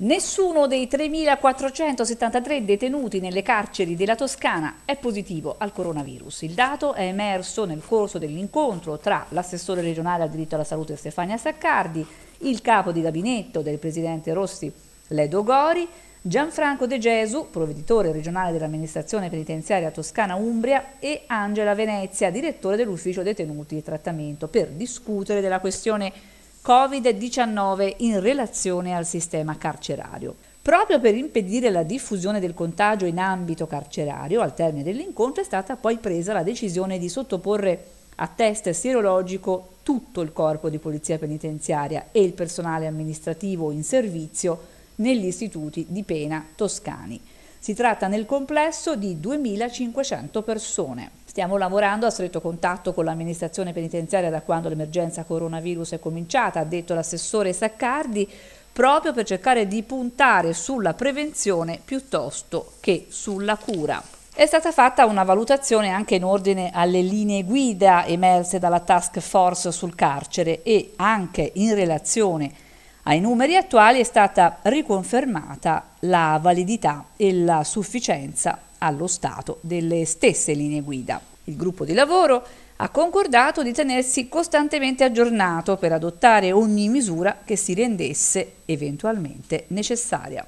Nessuno dei 3.473 detenuti nelle carceri della Toscana è positivo al coronavirus. Il dato è emerso nel corso dell'incontro tra l'assessore regionale al diritto alla salute Stefania Saccardi, il capo di gabinetto del presidente Rossi Ledo Gori, Gianfranco De Gesu, provveditore regionale dell'amministrazione penitenziaria Toscana Umbria, e Angela Venezia, direttore dell'ufficio detenuti e trattamento, per discutere della questione Covid-19 in relazione al sistema carcerario. Proprio per impedire la diffusione del contagio in ambito carcerario, al termine dell'incontro è stata poi presa la decisione di sottoporre a test sierologico tutto il corpo di polizia penitenziaria e il personale amministrativo in servizio negli istituti di pena toscani. Si tratta nel complesso di 2.500 persone. Stiamo lavorando a stretto contatto con l'amministrazione penitenziaria da quando l'emergenza coronavirus è cominciata, ha detto l'assessore Saccardi, proprio per cercare di puntare sulla prevenzione piuttosto che sulla cura. È stata fatta una valutazione anche in ordine alle linee guida emerse dalla task force sul carcere e anche in relazione ai numeri attuali è stata riconfermata la validità e la sufficienza allo Stato delle stesse linee guida. Il gruppo di lavoro ha concordato di tenersi costantemente aggiornato per adottare ogni misura che si rendesse eventualmente necessaria.